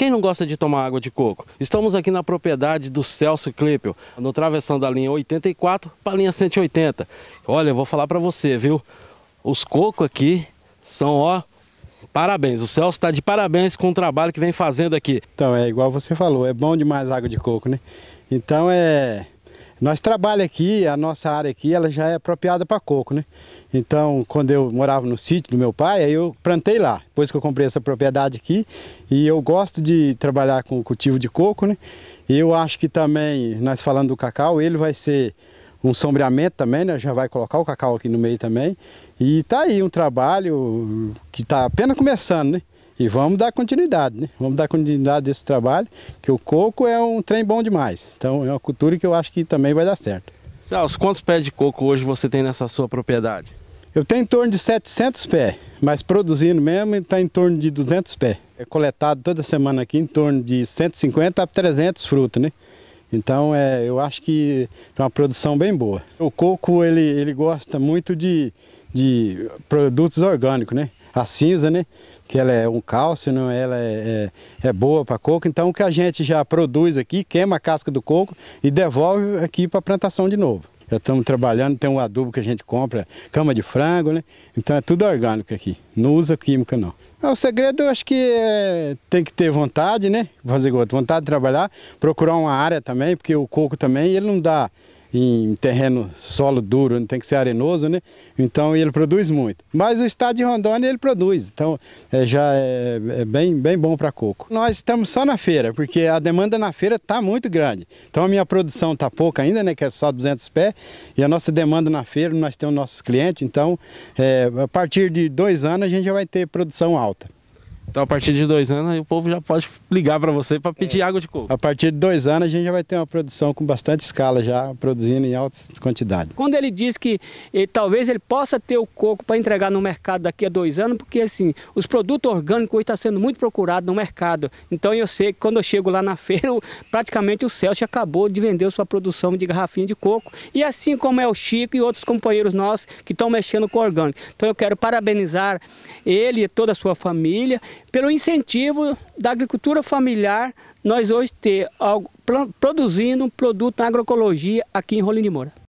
Quem não gosta de tomar água de coco? Estamos aqui na propriedade do Celso Klippel, no travessão da linha 84 para a linha 180. Olha, eu vou falar para você, viu? Os cocos aqui são, ó, Parabéns, o Celso está de parabéns com o trabalho que vem fazendo aqui. Então, é igual você falou, é bom demais água de coco, né? Então é nós trabalhamos aqui, a nossa área aqui, ela já é apropriada para coco, né? Então, quando eu morava no sítio do meu pai, aí eu plantei lá, depois que eu comprei essa propriedade aqui. E eu gosto de trabalhar com o cultivo de coco, né? E eu acho que também, nós falando do cacau, ele vai ser um sombreamento também, né? Já vai colocar o cacau aqui no meio também. E tá aí um trabalho que tá apenas começando, né? E vamos dar continuidade, né? Vamos dar continuidade desse trabalho, que o coco é um trem bom demais. Então é uma cultura que eu acho que também vai dar certo. Celso, quantos pés de coco hoje você tem nessa sua propriedade? Eu tenho em torno de 700 pés, mas produzindo mesmo está em torno de 200 pés. É coletado toda semana aqui em torno de 150 a 300 frutos, né? Então é, eu acho que é uma produção bem boa. O coco ele, ele gosta muito de, de produtos orgânicos, né? a cinza, né? Que ela é um cálcio, não, ela é, é, é boa para coco. Então o que a gente já produz aqui, queima a casca do coco e devolve aqui para a plantação de novo. Já estamos trabalhando, tem um adubo que a gente compra, cama de frango, né? Então é tudo orgânico aqui, não usa química não. O segredo eu acho que é, tem que ter vontade, né? Fazer vontade de trabalhar, procurar uma área também, porque o coco também ele não dá em terreno solo duro, não tem que ser arenoso, né? Então ele produz muito. Mas o estado de Rondônia ele produz, então é, já é, é, bem, bem bom para coco. Nós estamos só na feira, porque a demanda na feira está muito grande. Então a minha produção está pouca ainda, né? Que é só 200 pés. E a nossa demanda na feira, nós temos nossos clientes. Então é, a partir de dois anos a gente já vai ter produção alta. Então, a partir de dois anos, o povo já pode ligar para você para pedir é. água de coco. A partir de dois anos, a gente já vai ter uma produção com bastante escala, já produzindo em altas quantidades. Quando ele diz que eh, talvez ele possa ter o coco para entregar no mercado daqui a dois anos, porque assim, os produtos orgânicos hoje estão tá sendo muito procurados no mercado. Então, eu sei que quando eu chego lá na feira, praticamente o Celso acabou de vender sua produção de garrafinha de coco. E assim como é o Chico e outros companheiros nossos que estão mexendo com orgânico. Então, eu quero parabenizar ele e toda a sua família pelo incentivo da agricultura familiar, nós hoje ter algo, produzindo um produto na agroecologia aqui em Rolim de Moura.